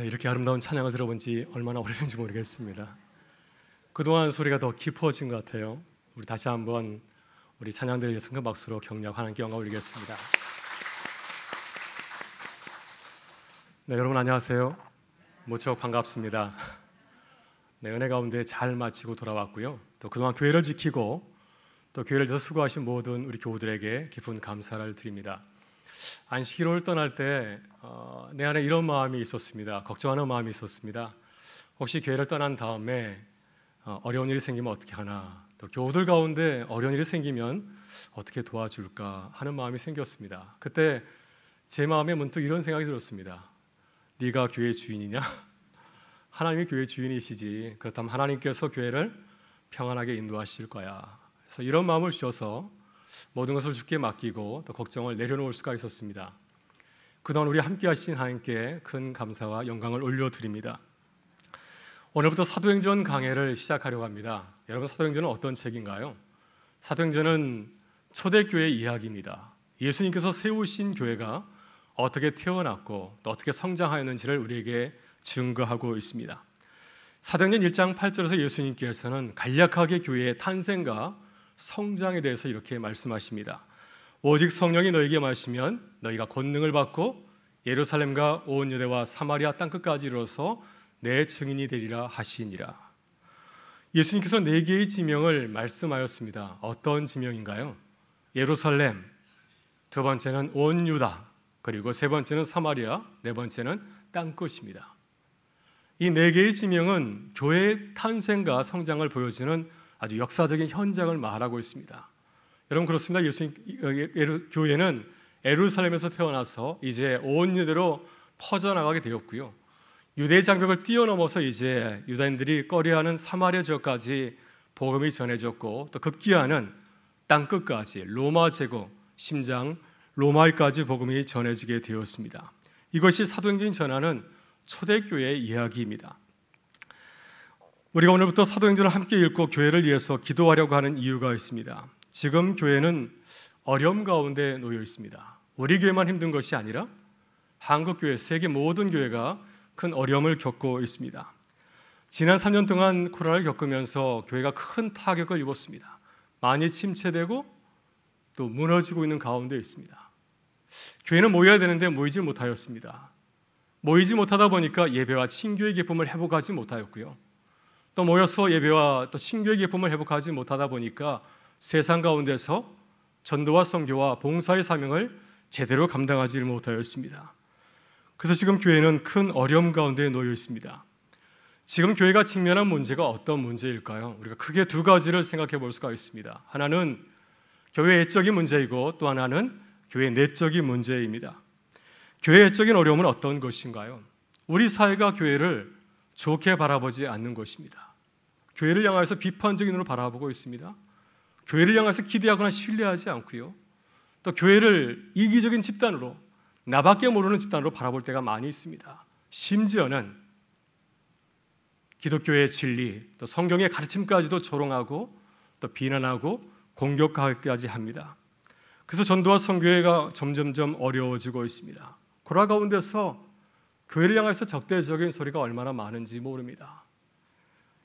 네, 이렇게 아름다운 찬양을 들어본 지 얼마나 오래된지 모르겠습니다. 그동안 소리가 더 깊어진 것 같아요. 우리 다시 한번 우리 찬양들 위해서 큰 박수로 경력 하나님께 영광 올리겠습니다. 네, 여러분 안녕하세요. 모쪼록 반갑습니다. 네, 은혜 가운데 잘 마치고 돌아왔고요. 또 그동안 교회를 지키고 또 교회를 위해서 수고하신 모든 우리 교우들에게 깊은 감사를 드립니다. 안식일을 떠날 때내 어, 안에 이런 마음이 있었습니다. 걱정하는 마음이 있었습니다. 혹시 교회를 떠난 다음에 어, 어려운 일이 생기면 어떻게 하나? 또 교우들 가운데 어려운 일이 생기면 어떻게 도와줄까 하는 마음이 생겼습니다. 그때 제 마음에 문득 이런 생각이 들었습니다. 네가 교회 주인이냐? 하나님이 교회 주인이시지. 그렇다면 하나님께서 교회를 평안하게 인도하실 거야. 그래서 이런 마음을 주셔서 모든 것을 주께 맡기고 또 걱정을 내려놓을 수가 있었습니다. 그동안 우리 함께 하신 하나님께 큰 감사와 영광을 올려드립니다. 오늘부터 사도행전 강해를 시작하려고 합니다. 여러분 사도행전은 어떤 책인가요? 사도행전은 초대교회 이야기입니다. 예수님께서 세우신 교회가 어떻게 태어났고 또 어떻게 성장하였는지를 우리에게 증거하고 있습니다. 사도행전 1장 8절에서 예수님께서는 간략하게 교회의 탄생과 성장에 대해서 이렇게 말씀하십니다. 오직 성령이 너에게 마시면 너희가 권능을 받고 예루살렘과 온 유대와 사마리아 땅 끝까지 이르러서 내 증인이 되리라 하시니라. 예수님께서 네 개의 지명을 말씀하였습니다. 어떤 지명인가요? 예루살렘, 두 번째는 온 유다, 그리고 세 번째는 사마리아, 네 번째는 땅 끝입니다. 이 네 개의 지명은 교회의 탄생과 성장을 보여주는 아주 역사적인 현장을 말하고 있습니다. 여러분 그렇습니다. 예수님 교회는 에루살렘에서 태어나서 이제 온 유대로 퍼져나가게 되었고요. 유대 장벽을 뛰어넘어서 이제 유다인들이 꺼려하는 사마리아 지역까지 복음이 전해졌고 또 급기야는 땅 끝까지 로마 제국 심장 로마에까지 복음이 전해지게 되었습니다. 이것이 사도행전 전하는 초대교회의 이야기입니다. 우리가 오늘부터 사도행전을 함께 읽고 교회를 위해서 기도하려고 하는 이유가 있습니다. 지금 교회는 어려움 가운데 놓여 있습니다. 우리 교회만 힘든 것이 아니라 한국 교회, 세계 모든 교회가 큰 어려움을 겪고 있습니다. 지난 3년 동안 코로나를 겪으면서 교회가 큰 타격을 입었습니다. 많이 침체되고 또 무너지고 있는 가운데 있습니다. 교회는 모여야 되는데 모이지 못하였습니다. 모이지 못하다 보니까 예배와 친교의 기쁨을 회복하지 못하였고요. 또 모여서 예배와 또 신교의 기쁨을 회복하지 못하다 보니까 세상 가운데서 전도와 성교와 봉사의 사명을 제대로 감당하지 못하였습니다. 그래서 지금 교회는 큰 어려움 가운데 놓여 있습니다. 지금 교회가 직면한 문제가 어떤 문제일까요? 우리가 크게 두 가지를 생각해 볼 수가 있습니다. 하나는 교회 애적인 문제이고 또 하나는 교회 내적인 문제입니다. 교회 애적인 어려움은 어떤 것인가요? 우리 사회가 교회를 좋게 바라보지 않는 것입니다. 교회를 향해서 비판적인 눈으로 바라보고 있습니다. 교회를 향해서 기대하거나 신뢰하지 않고요. 또 교회를 이기적인 집단으로 나밖에 모르는 집단으로 바라볼 때가 많이 있습니다. 심지어는 기독교의 진리, 또 성경의 가르침까지도 조롱하고 또 비난하고 공격하기까지 합니다. 그래서 전도와 선교회가 점점점 어려워지고 있습니다. 고라 가운데서 교회를 향해서 적대적인 소리가 얼마나 많은지 모릅니다.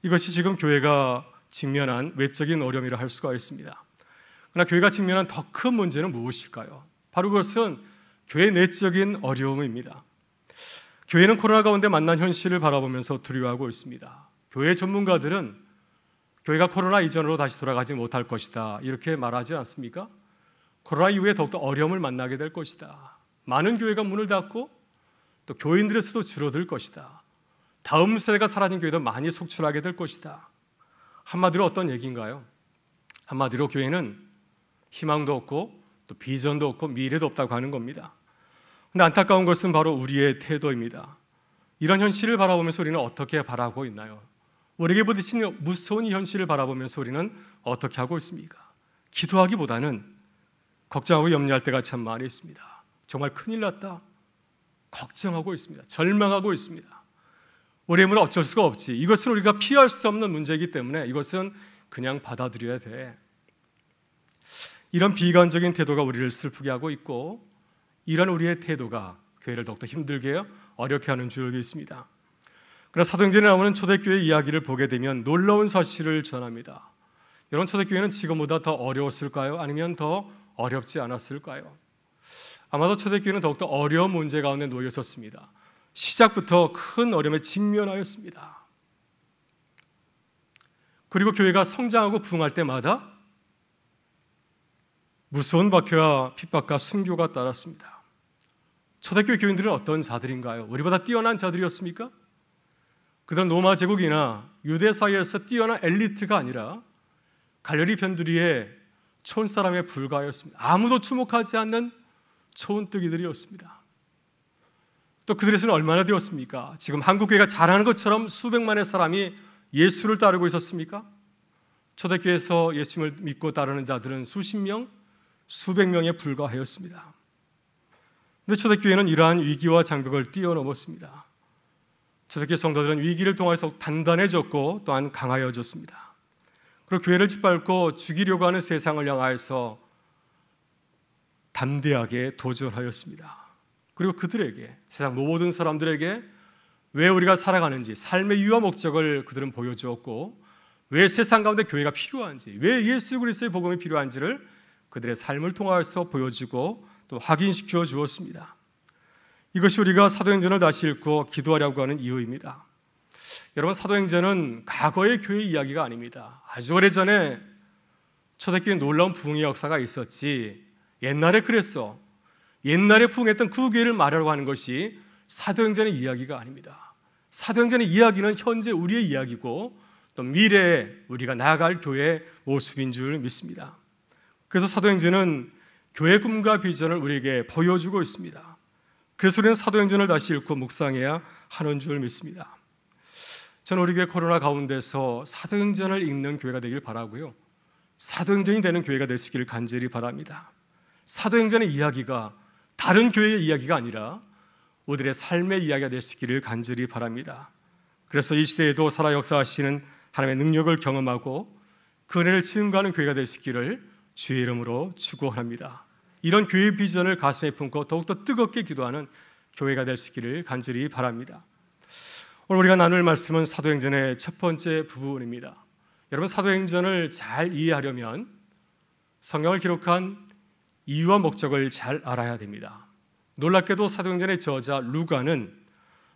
이것이 지금 교회가 직면한 외적인 어려움이라 할 수가 있습니다. 그러나 교회가 직면한 더 큰 문제는 무엇일까요? 바로 그것은 교회 내적인 어려움입니다. 교회는 코로나 가운데 만난 현실을 바라보면서 두려워하고 있습니다. 교회 전문가들은 교회가 코로나 이전으로 다시 돌아가지 못할 것이다. 이렇게 말하지 않습니까? 코로나 이후에 더욱더 어려움을 만나게 될 것이다. 많은 교회가 문을 닫고 또 교인들의 수도 줄어들 것이다. 다음 세대가 사라진 교회도 많이 속출하게 될 것이다. 한마디로 어떤 얘기인가요? 한마디로 교회는 희망도 없고 또 비전도 없고 미래도 없다고 하는 겁니다. 근데 안타까운 것은 바로 우리의 태도입니다. 이런 현실을 바라보면서 우리는 어떻게 바라고 있나요? 우리에게 부딪히 무서운 현실을 바라보면서 우리는 어떻게 하고 있습니까? 기도하기보다는 걱정하고 염려할 때가 참 많이 있습니다. 정말 큰일 났다. 걱정하고 있습니다. 절망하고 있습니다. 어려움은 어쩔 수가 없지. 이것은 우리가 피할 수 없는 문제이기 때문에 이것은 그냥 받아들여야 돼. 이런 비관적인 태도가 우리를 슬프게 하고 있고 이런 우리의 태도가 교회를 더욱더 힘들게 어렵게 하는 줄로 있습니다. 그러나 사도행전에 나오는 초대교회 이야기를 보게 되면 놀라운 사실을 전합니다. 이런 초대교회는 지금보다 더 어려웠을까요? 아니면 더 어렵지 않았을까요? 아마도 초대교회는 더욱더 어려운 문제 가운데 놓여 졌습니다 시작부터 큰 어려움에 직면하였습니다. 그리고 교회가 성장하고 부흥할 때마다 무서운 박해와 핍박과 순교가 따랐습니다. 초대교회 교인들은 어떤 자들인가요? 우리보다 뛰어난 자들이었습니까? 그들은 로마 제국이나 유대 사이에서 뛰어난 엘리트가 아니라 갈릴리 변두리의 촌 사람에 불과하였습니다. 아무도 주목하지 않는 촌뜨기들이었습니다. 또 그들의 수는 얼마나 되었습니까? 지금 한국교회가 잘하는 것처럼 수백만의 사람이 예수를 따르고 있었습니까? 초대교회에서 예수님을 믿고 따르는 자들은 수십 명, 수백 명에 불과하였습니다. 근데 초대교회는 이러한 위기와 장벽을 뛰어넘었습니다. 초대교회 성도들은 위기를 통해서 단단해졌고 또한 강하여졌습니다. 그리고 교회를 짓밟고 죽이려고 하는 세상을 향하여서 담대하게 도전하였습니다. 그리고 그들에게 세상 모든 사람들에게 왜 우리가 살아가는지 삶의 이유와 목적을 그들은 보여주었고 왜 세상 가운데 교회가 필요한지 왜 예수 그리스도의 복음이 필요한지를 그들의 삶을 통하여서 보여주고 또 확인시켜 주었습니다. 이것이 우리가 사도행전을 다시 읽고 기도하려고 하는 이유입니다. 여러분 사도행전은 과거의 교회 이야기가 아닙니다. 아주 오래전에 초대교회 놀라운 부흥의 역사가 있었지 옛날에 그랬어 옛날에 부흥했던 그 교회를 말하려고 하는 것이 사도행전의 이야기가 아닙니다. 사도행전의 이야기는 현재 우리의 이야기고 또 미래에 우리가 나아갈 교회의 모습인 줄 믿습니다. 그래서 사도행전은 교회 꿈과 비전을 우리에게 보여주고 있습니다. 그래서 우리는 사도행전을 다시 읽고 묵상해야 하는 줄 믿습니다. 저는 우리 교회 코로나 가운데서 사도행전을 읽는 교회가 되길 바라고요. 사도행전이 되는 교회가 될수기를 간절히 바랍니다. 사도행전의 이야기가 다른 교회의 이야기가 아니라 우리들의 삶의 이야기가 될 수 있기를 간절히 바랍니다. 그래서 이 시대에도 살아 역사하시는 하나님의 능력을 경험하고 그은를 체험하는 교회가 될 수 있기를 주의 이름으로 축원합니다. 이런 교회 비전을 가슴에 품고 더욱더 뜨겁게 기도하는 교회가 될 수 있기를 간절히 바랍니다. 오늘 우리가 나눌 말씀은 사도행전의 첫 번째 부분입니다. 여러분 사도행전을 잘 이해하려면 성경을 기록한 이유와 목적을 잘 알아야 됩니다. 놀랍게도 사도행전의 저자 루가는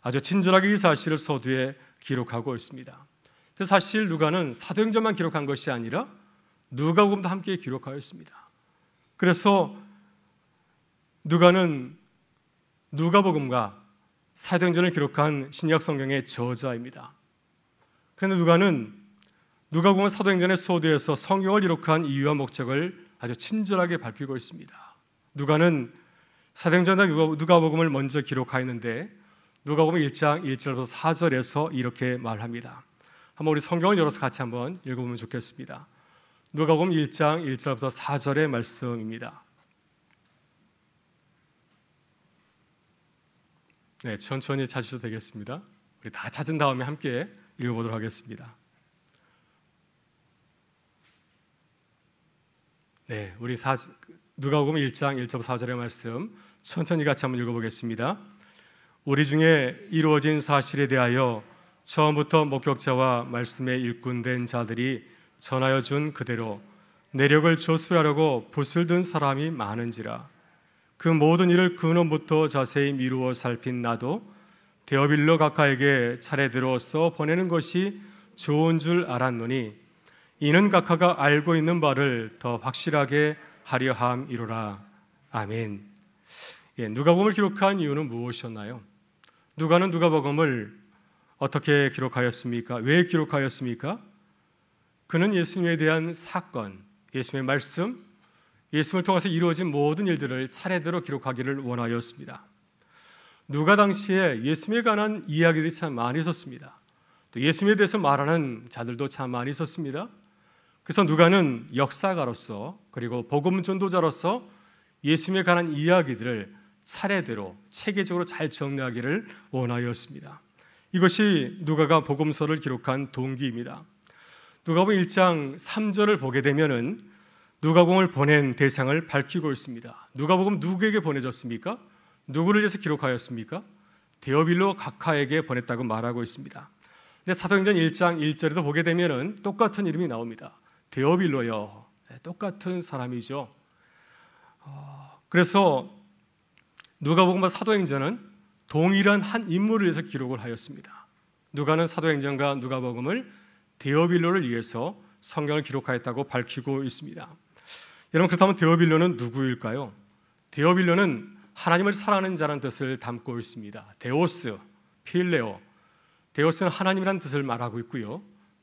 아주 친절하게 이 사실을 서두에 기록하고 있습니다. 사실 루가는 사도행전만 기록한 것이 아니라 누가복음도 함께 기록하였습니다. 그래서 누가는 누가복음과 사도행전을 기록한 신약 성경의 저자입니다. 그런데 누가는 누가복음 사도행전의 소두에서 성경을 기록한 이유와 목적을 아주 친절하게 밝히고 있습니다. 누가는 사도행전과 누가복음을 먼저 기록하였는데 누가복음 1장 1절부터 4절에서 이렇게 말합니다. 한번 우리 성경을 열어서 같이 한번 읽어보면 좋겠습니다. 누가복음 1장 1절부터 4절의 말씀입니다. 네, 천천히 찾으셔도 되겠습니다. 우리 다 찾은 다음에 함께 읽어보도록 하겠습니다. 네, 우리 사, 누가복면 1장 1.4절의 절 말씀 천천히 같이 한번 읽어보겠습니다. 우리 중에 이루어진 사실에 대하여 처음부터 목격자와 말씀에 일꾼된 자들이 전하여 준 그대로 내력을 조술하려고 붓을 든 사람이 많은지라 그 모든 일을 근원부터 그 자세히 미루어 살핀 나도 데어빌러 각하에게 차례대로 써 보내는 것이 좋은 줄 알았노니 이는 각하가 알고 있는 바를 더 확실하게 하려 함이로라. 아멘. 예, 누가복음을 기록한 이유는 무엇이었나요? 누가는 누가복음을 어떻게 기록하였습니까? 왜 기록하였습니까? 그는 예수님에 대한 사건, 예수님의 말씀, 예수님을 통해서 이루어진 모든 일들을 차례대로 기록하기를 원하였습니다. 누가 당시에 예수님에 관한 이야기들이 참 많이 있었습니다. 또 예수님에 대해서 말하는 자들도 참 많이 있었습니다. 그래서 누가는 역사가로서 그리고 복음 전도자로서 예수님에 관한 이야기들을 차례대로 체계적으로 잘 정리하기를 원하였습니다. 이것이 누가가 복음서를 기록한 동기입니다. 누가복음 1장 3절을 보게 되면은 누가복음을 보낸 대상을 밝히고 있습니다. 누가복음 누구에게 보내졌습니까? 누구를 위해서 기록하였습니까? 데어빌로 각하에게 보냈다고 말하고 있습니다. 근데 사도행전 1장 1절에도 보게 되면은 똑같은 이름이 나옵니다. 데어빌로요. 네, 똑같은 사람이죠. 어, 그래서 누가복음과 사도행전은 동일한 한 인물을 위해서 기록을 하였습니다. 누가는 사도행전과 누가복음을 데어빌로를 위해서 성경을 기록하였다고 밝히고 있습니다. 여러분 그렇다면 데어빌로는 누구일까요? 데어빌로는 하나님을 사랑하는 자라는 뜻을 담고 있습니다. 데오스, 필레오. 데오스는 하나님이라는 뜻을 말하고 있고요.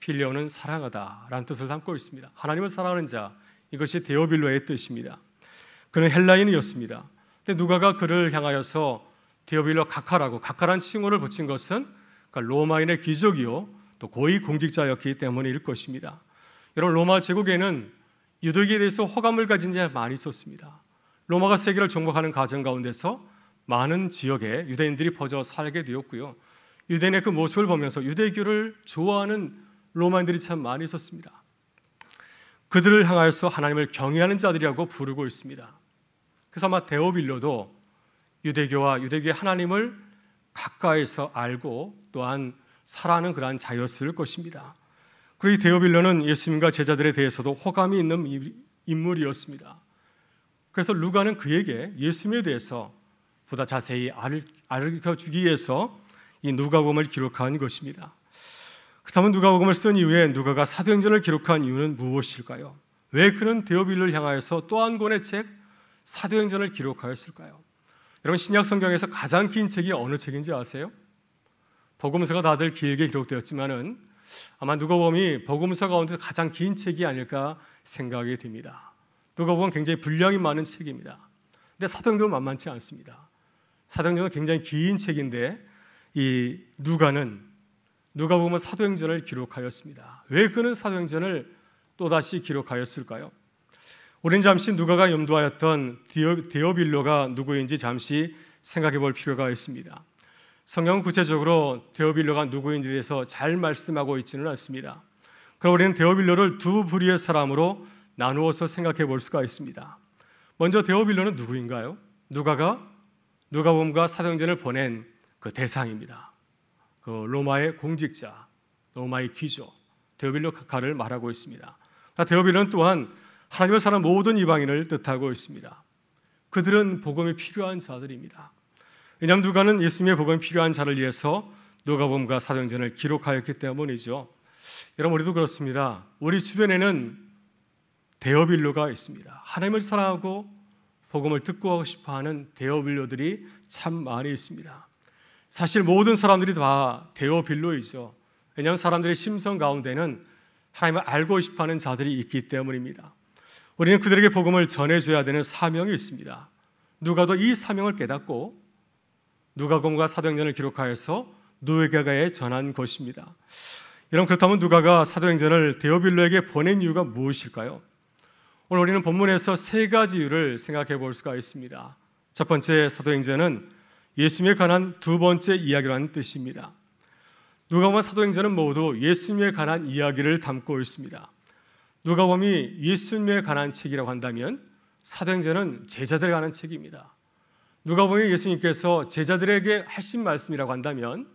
필리오는 사랑하다라는 뜻을 담고 있습니다. 하나님을 사랑하는 자 이것이 데오빌로의 뜻입니다. 그는 헬라인이었습니다. 근데 누가가 그를 향하여서 데오빌로 각하라고 각하란 칭호를 붙인 것은 그러니까 로마인의 귀족이요 또 고위 공직자였기 때문일 것입니다. 여러분 로마 제국에는 유독에 대해서 호감을 가진 자가 많이 있었습니다. 로마가 세계를 정복하는 과정 가운데서 많은 지역에 유대인들이 퍼져 살게 되었고요. 유대인의 그 모습을 보면서 유대교를 좋아하는 로마인들이 참 많이 있었습니다. 그들을 향하여서 하나님을 경외하는 자들이라고 부르고 있습니다. 그래서 아마 데오빌러도 유대교와 유대교의 하나님을 가까이서 알고 또한 사랑하는 그러한 자였을 것입니다. 그리고 데오빌러는 예수님과 제자들에 대해서도 호감이 있는 인물이었습니다. 그래서 루가는 그에게 예수님에 대해서 보다 자세히 알, 가 주기 위해서 이 누가복음을 기록한 것입니다. 그렇다면 누가복음을 쓴 이후에 누가가 사도행전을 기록한 이유는 무엇일까요? 왜 그는 데오빌를 향하여서 또 한 권의 책 사도행전을 기록하였을까요? 여러분 신약 성경에서 가장 긴 책이 어느 책인지 아세요? 복음서가 다들 길게 기록되었지만은 아마 누가복음이 복음서 가운데 가장 긴 책이 아닐까 생각이 듭니다. 누가복음 굉장히 분량이 많은 책입니다. 근데 사도행전은 만만치 않습니다. 사도행전은 굉장히 긴 책인데 이 누가는 누가 보면 사도행전을 기록하였습니다. 왜 그는 사도행전을 또다시 기록하였을까요? 우린 잠시 누가가 염두하였던 디어, 빌로가 누구인지 잠시 생각해 볼 필요가 있습니다. 성경은 구체적으로 데오빌로가 누구인지에 대해서 잘 말씀하고 있지는 않습니다. 그럼 우리는 데오빌로를 두 부류의 사람으로 나누어서 생각해 볼 수가 있습니다. 먼저 데오빌로는 누구인가요? 누가가 누가복과 사도행전을 보낸 그 대상입니다. 그 로마의 공직자, 로마의 귀족 데오빌로 카카를 말하고 있습니다. 아, 데오빌은 또한 하나님을 사는 모든 이방인을 뜻하고 있습니다. 그들은 복음이 필요한 자들입니다. 왜냐하면 누가는 예수님의 복음이 필요한 자를 위해서 누가복음과 사도행전을 기록하였기 때문이죠. 여러분 우리도 그렇습니다. 우리 주변에는 대여빌로가 있습니다. 하나님을 사랑하고 복음을 듣고 싶어하는 대여빌로들이 참 많이 있습니다. 사실 모든 사람들이 다 대어빌로이죠. 왜냐하면 사람들의 심성 가운데는 하나님을 알고 싶어하는 자들이 있기 때문입니다. 우리는 그들에게 복음을 전해줘야 되는 사명이 있습니다. 누가도 이 사명을 깨닫고 누가공음과 사도행전을 기록하여서 누가가에 전한 것입니다. 여러분 그렇다면 누가가 사도행전을 데오빌로에게 보낸 이유가 무엇일까요? 오늘 우리는 본문에서 세 가지 이유를 생각해 볼 수가 있습니다. 첫 번째 사도행전은 예수님에 관한 두 번째 이야기라는 뜻입니다. 누가복음 사도행전은 모두 예수님에 관한 이야기를 담고 있습니다. 누가복음이 예수님에 관한 책이라고 한다면 사도행전은 제자들에 관한 책입니다. 누가복음이 예수님께서 제자들에게 하신 말씀이라고 한다면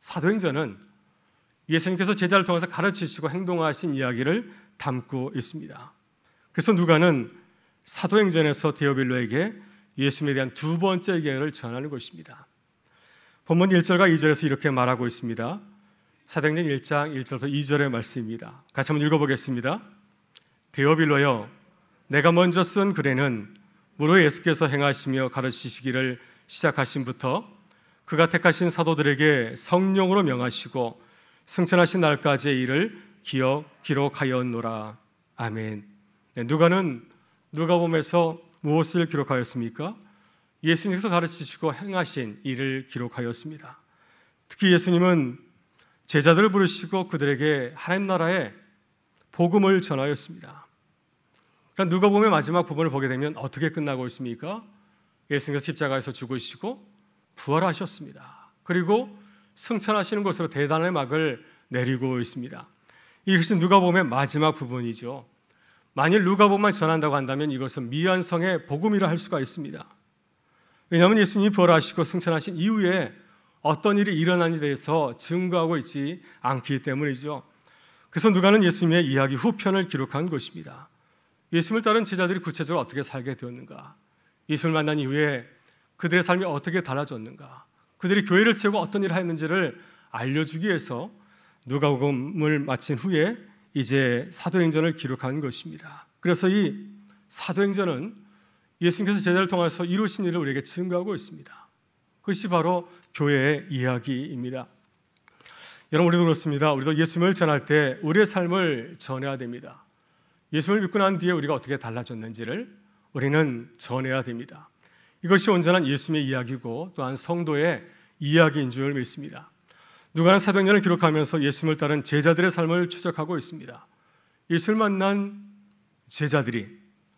사도행전은 예수님께서 제자를 통해서 가르치시고 행동하신 이야기를 담고 있습니다. 그래서 누가는 사도행전에서 데오빌로에게 예수님에 대한 두 번째 의견을 전하는 것입니다. 본문 1절과 2절에서 이렇게 말하고 있습니다. 사도행전 1장 1절부터 2절의 말씀입니다. 같이 한번 읽어보겠습니다. 데오빌로여 내가 먼저 쓴 글에는 무로 예수께서 행하시며 가르치시기를 시작하신부터 그가 택하신 사도들에게 성령으로 명하시고 승천하신 날까지의 일을 기억 기록하였노라. 아멘. 네, 누가는 누가복음서 무엇을 기록하였습니까? 예수님께서 가르치시고 행하신 일을 기록하였습니다. 특히 예수님은 제자들을 부르시고 그들에게 하나님 나라의 복음을 전하였습니다. 그러 그러니까 누가 보면 마지막 부분을 보게 되면 어떻게 끝나고 있습니까? 예수님께서 십자가에서 죽으시고 부활하셨습니다. 그리고 승천하시는 것으로 대단한 막을 내리고 있습니다. 이것이 누가 보면 마지막 부분이죠. 만일 누가복음만 전한다고 한다면 이것은 미완성의 복음이라 할 수가 있습니다. 왜냐하면 예수님이 부활하시고 승천하신 이후에 어떤 일이 일어난에 대해서 증거하고 있지 않기 때문이죠. 그래서 누가는 예수님의 이야기 후편을 기록한 것입니다. 예수님을 따른 제자들이 구체적으로 어떻게 살게 되었는가? 예수를 만난 이후에 그들의 삶이 어떻게 달라졌는가? 그들이 교회를 세우고 어떤 일을 했는지를 알려주기 위해서 누가복음을 마친 후에 이제 사도행전을 기록한 것입니다. 그래서 이 사도행전은 예수님께서 제자를 통해서 이루신 일을 우리에게 증거하고 있습니다. 그것이 바로 교회의 이야기입니다. 여러분 우리도 그렇습니다. 우리도 예수님을 전할 때 우리의 삶을 전해야 됩니다. 예수를 믿고 난 뒤에 우리가 어떻게 달라졌는지를 우리는 전해야 됩니다. 이것이 온전한 예수님의 이야기고 또한 성도의 이야기인 줄 믿습니다. 누가는 사도행전을 기록하면서 예수님을 따른 제자들의 삶을 추적하고 있습니다. 예수를 만난 제자들이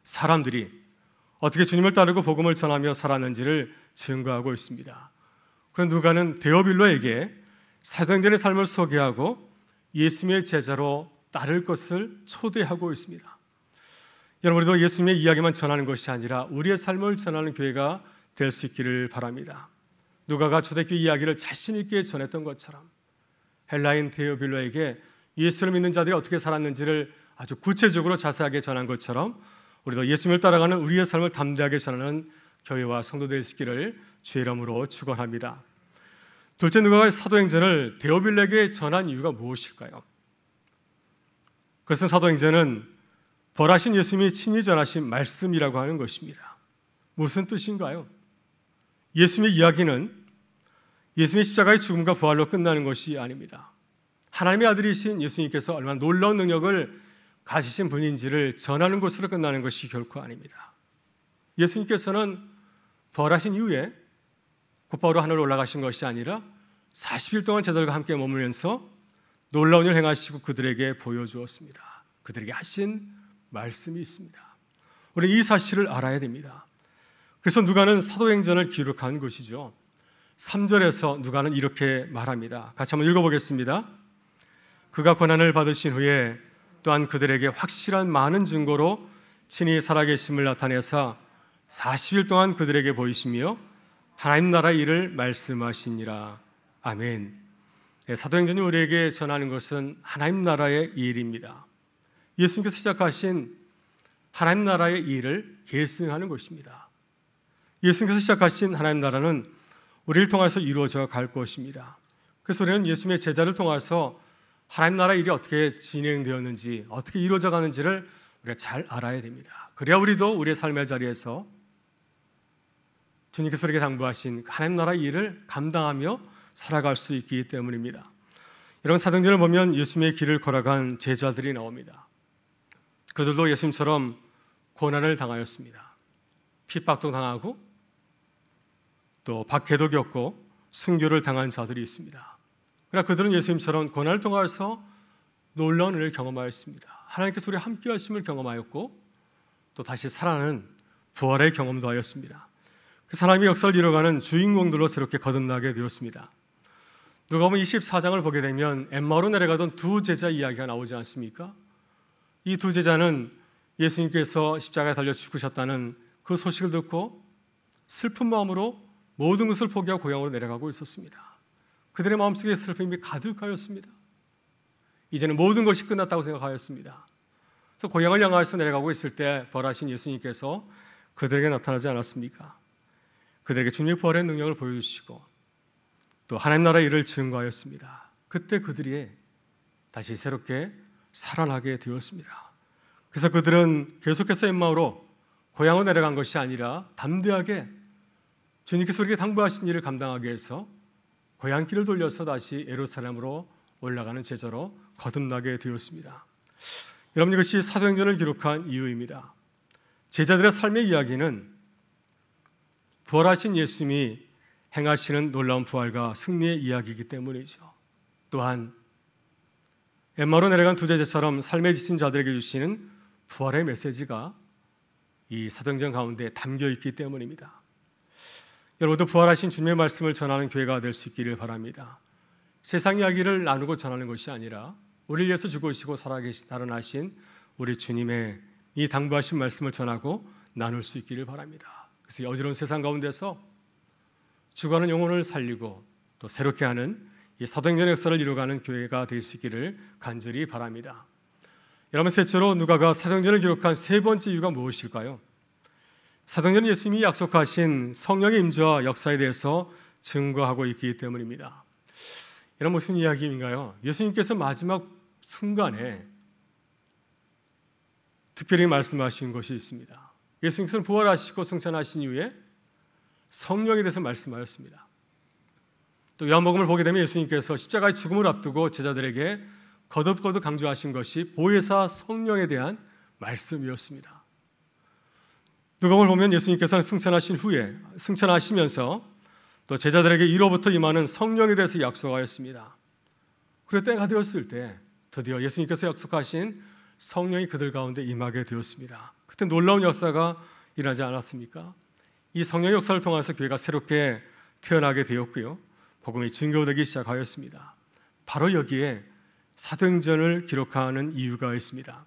사람들이 어떻게 주님을 따르고 복음을 전하며 살았는지를 증거하고 있습니다. 그럼 누가는 데오빌로에게 사도행전의 삶을 소개하고 예수님의 제자로 따를 것을 초대하고 있습니다. 여러분 우리도 예수님의 이야기만 전하는 것이 아니라 우리의 삶을 전하는 교회가 될 수 있기를 바랍니다. 누가가 초대교 이야기를 자신 있게 전했던 것처럼 헬라인 데오빌로에게 예수를 믿는 자들이 어떻게 살았는지를 아주 구체적으로 자세하게 전한 것처럼 우리도 예수님을 따라가는 우리의 삶을 담대하게 전하는 교회와 성도들 되시기를 주의 이름으로 축원합니다. 둘째 누가가 사도행전을 데오빌에게 레 전한 이유가 무엇일까요? 그것은 사도행전은 벌하신 예수님이 친히 전하신 말씀이라고 하는 것입니다. 무슨 뜻인가요? 예수님의 이야기는 예수님의 십자가의 죽음과 부활로 끝나는 것이 아닙니다. 하나님의 아들이신 예수님께서 얼마나 놀라운 능력을 가지신 분인지를 전하는 것으로 끝나는 것이 결코 아닙니다. 예수님께서는 부활하신 이후에 곧바로 하늘로 올라가신 것이 아니라 40일 동안 제자들과 함께 머물면서 놀라운 일 행하시고 그들에게 보여주었습니다. 그들에게 하신 말씀이 있습니다. 우리이 사실을 알아야 됩니다. 그래서 누가는 사도행전을 기록한 것이죠. 3절에서 누가는 이렇게 말합니다. 같이 한번 읽어보겠습니다. 그가 권한을 받으신 후에 또한 그들에게 확실한 많은 증거로 친히 살아계심을 나타내서 40일 동안 그들에게 보이시며 하나님 나라 일을 말씀하시니라. 아멘. 네, 사도행전이 우리에게 전하는 것은 하나님 나라의 일입니다. 예수님께서 시작하신 하나님 나라의 일을 계승하는 것입니다. 예수님께서 시작하신 하나님 나라는 우리를 통해서 이루어져 갈 것입니다. 그래서 우리는 예수님의 제자를 통해서 하나님 나라 일이 어떻게 진행되었는지 어떻게 이루어져 가는지를 우리가 잘 알아야 됩니다. 그래야 우리도 우리의 삶의 자리에서 주님께서 우리에게 당부하신 하나님 나라 일을 감당하며 살아갈 수 있기 때문입니다. 여러분 사도행전을 보면 예수님의 길을 걸어간 제자들이 나옵니다. 그들도 예수님처럼 고난을 당하였습니다. 핍박도 당하고 또 박해도 겪고 순교를 당한 자들이 있습니다. 그러나 그들은 예수님처럼 고난을 통해서 놀라운 은혜 경험하였습니다. 하나님께서 우리 함께 하심을 경험하였고 또 다시 살아나는 부활의 경험도 하였습니다. 그 사람의 역사를 이뤄가는 주인공들로 새롭게 거듭나게 되었습니다. 누가복음 24장을 보게 되면 엠마로 내려가던 두 제자 이야기가 나오지 않습니까? 이 두 제자는 예수님께서 십자가에 달려 죽으셨다는 그 소식을 듣고 슬픈 마음으로 모든 것을 포기하고 고향으로 내려가고 있었습니다. 그들의 마음속에 슬픔이 가득하였습니다. 이제는 모든 것이 끝났다고 생각하였습니다. 그래서 고향을 향하여서 내려가고 있을 때 벌하신 예수님께서 그들에게 나타나지 않았습니까? 그들에게 주님 부활의 능력을 보여주시고 또 하나님 나라 의 일을 증거하였습니다. 그때 그들이 다시 새롭게 살아나게 되었습니다. 그래서 그들은 계속해서 엠마오로 고향으로 내려간 것이 아니라 담대하게 주님께서 우리에게 당부하신 일을 감당하기 위해서 고향길을 돌려서 다시 에루살렘으로 올라가는 제자로 거듭나게 되었습니다. 여러분 이것이 사도행전을 기록한 이유입니다. 제자들의 삶의 이야기는 부활하신 예수님이 행하시는 놀라운 부활과 승리의 이야기이기 때문이죠. 또한 엠마로 내려간 두 제자처럼 삶에 지친 자들에게 주시는 부활의 메시지가 이 사도행전 가운데 담겨 있기 때문입니다. 여러분도 부활하신 주님의 말씀을 전하는 교회가 될 수 있기를 바랍니다. 세상 이야기를 나누고 전하는 것이 아니라 우리 위해서 죽으시고 살아계신 달아나신 우리 주님의 이 당부하신 말씀을 전하고 나눌 수 있기를 바랍니다. 그래서 어지러운 세상 가운데서 죽가는 영혼을 살리고 또 새롭게 하는 이 사도행전 역사를 이루어가는 교회가 될 수 있기를 간절히 바랍니다. 여러분 셋째로 누가가 사도행전을 기록한 세 번째 이유가 무엇일까요? 사도전 예수님이 약속하신 성령의 임재와 역사에 대해서 증거하고 있기 때문입니다. 이런 무슨 이야기인가요? 예수님께서 마지막 순간에 특별히 말씀하신 것이 있습니다. 예수님께서 부활하시고 승천하신 이후에 성령에 대해서 말씀하였습니다. 또 요한복음을 보게 되면 예수님께서 십자가의 죽음을 앞두고 제자들에게 거듭거듭 강조하신 것이 보혜사 성령에 대한 말씀이었습니다. 누가복음을 보면 예수님께서는 승천하신 후에 승천하시면서 또 제자들에게 이로부터 임하는 성령에 대해서 약속하였습니다. 그래 때가 되었을 때 드디어 예수님께서 약속하신 성령이 그들 가운데 임하게 되었습니다. 그때 놀라운 역사가 일어나지 않았습니까? 이 성령 역사를 통해서 교회가 새롭게 태어나게 되었고요. 복음이 증거되기 시작하였습니다. 바로 여기에 사도행전을 기록하는 이유가 있습니다.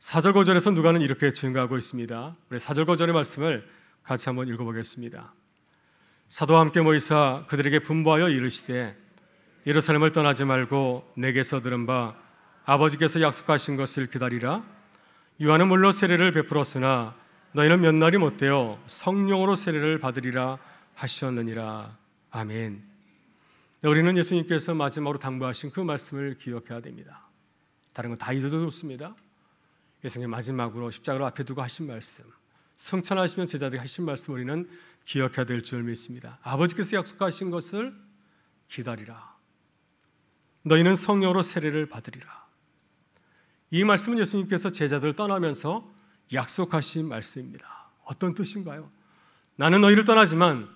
사절거절에서 누가는 이렇게 증가하고 있습니다. 우리 사절거절의 말씀을 같이 한번 읽어보겠습니다. 사도와 함께 모이사 그들에게 분부하여 이르시되 예루살렘을 떠나지 말고 내게서 들은 바 아버지께서 약속하신 것을 기다리라 요한은 물로 세례를 베풀었으나 너희는 몇 날이 못되어 성령으로 세례를 받으리라 하셨느니라 아멘 네, 우리는 예수님께서 마지막으로 당부하신 그 말씀을 기억해야 됩니다 다른 건 다 잊어도 좋습니다 예수님 마지막으로 십자가를 앞에 두고 하신 말씀, 성천하시면 제자들이 하신 말씀 우리는 기억해야 될 줄 믿습니다. 아버지께서 약속하신 것을 기다리라. 너희는 성령으로 세례를 받으리라. 이 말씀은 예수님께서 제자들을 떠나면서 약속하신 말씀입니다. 어떤 뜻인가요? 나는 너희를 떠나지만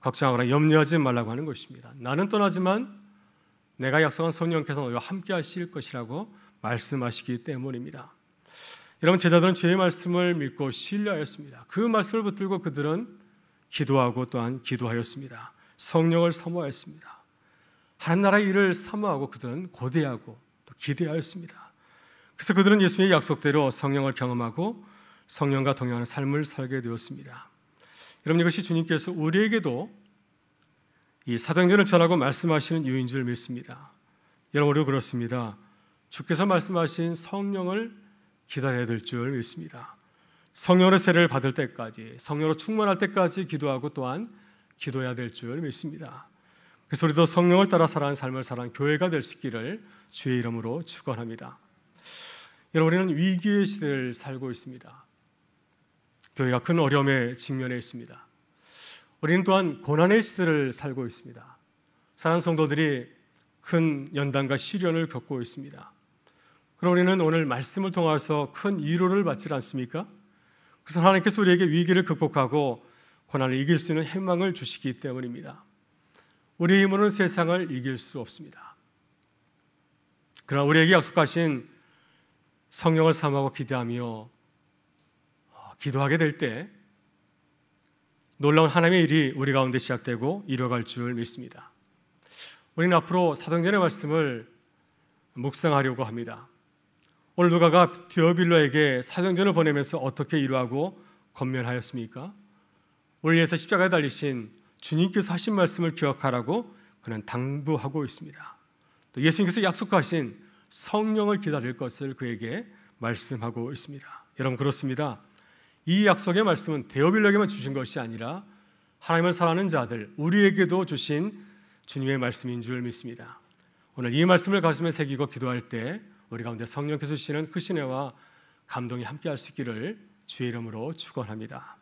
걱정하거나 염려하지 말라고 하는 것입니다. 나는 떠나지만 내가 약속한 성령께서 너희와 함께 하실 것이라고 말씀하시기 때문입니다. 여러분 제자들은 죄의 말씀을 믿고 신뢰하였습니다. 그 말씀을 붙들고 그들은 기도하고 또한 기도하였습니다. 성령을 사모하였습니다. 하나님 나라의 일을 사모하고 그들은 고대하고 또 기대하였습니다. 그래서 그들은 예수님의 약속대로 성령을 경험하고 성령과 동행하는 삶을 살게 되었습니다. 여러분 이것이 주님께서 우리에게도 이 사도행전을 전하고 말씀하시는 이유인 줄 믿습니다. 여러분 우리도 그렇습니다. 주께서 말씀하신 성령을 기다려야 될 줄 믿습니다. 성령의 세례를 받을 때까지, 성령으로 충만할 때까지 기도하고 또한 기도해야 될 줄 믿습니다. 그래서 우리도 성령을 따라 살아가는 삶을 살아가는 교회가 될 수 있기를 주의 이름으로 축원합니다. 여러분 우리는 위기의 시대를 살고 있습니다. 교회가 큰 어려움에 직면해 있습니다. 우리는 또한 고난의 시대를 살고 있습니다. 사랑 성도들이 큰 연단과 시련을 겪고 있습니다. 그럼 우리는 오늘 말씀을 통해서 큰 위로를 받지 않습니까? 그래서 하나님께서 우리에게 위기를 극복하고 고난을 이길 수 있는 희망을 주시기 때문입니다. 우리의 힘으로는 세상을 이길 수 없습니다. 그러나 우리에게 약속하신 성령을 삼하고 기대하며 어, 기도하게 될 때 놀라운 하나님의 일이 우리 가운데 시작되고 이뤄갈 줄 믿습니다. 우리는 앞으로 사도행전의 말씀을 묵상하려고 합니다. 오늘 누가가 디어빌로에게 사정전을 보내면서 어떻게 일하고 건면하였습니까? 우리 위해서 십자가에 달리신 주님께서 하신 말씀을 기억하라고 그는 당부하고 있습니다. 또 예수님께서 약속하신 성령을 기다릴 것을 그에게 말씀하고 있습니다. 여러분 그렇습니다. 이 약속의 말씀은 데오빌에게만 주신 것이 아니라 하나님을 사랑하는 자들 우리에게도 주신 주님의 말씀인 줄 믿습니다. 오늘 이 말씀을 가슴에 새기고 기도할 때 우리 가운데 성령께서 주시는 그 신혜와 감동이 함께할 수 있기를 주의 이름으로 축원합니다.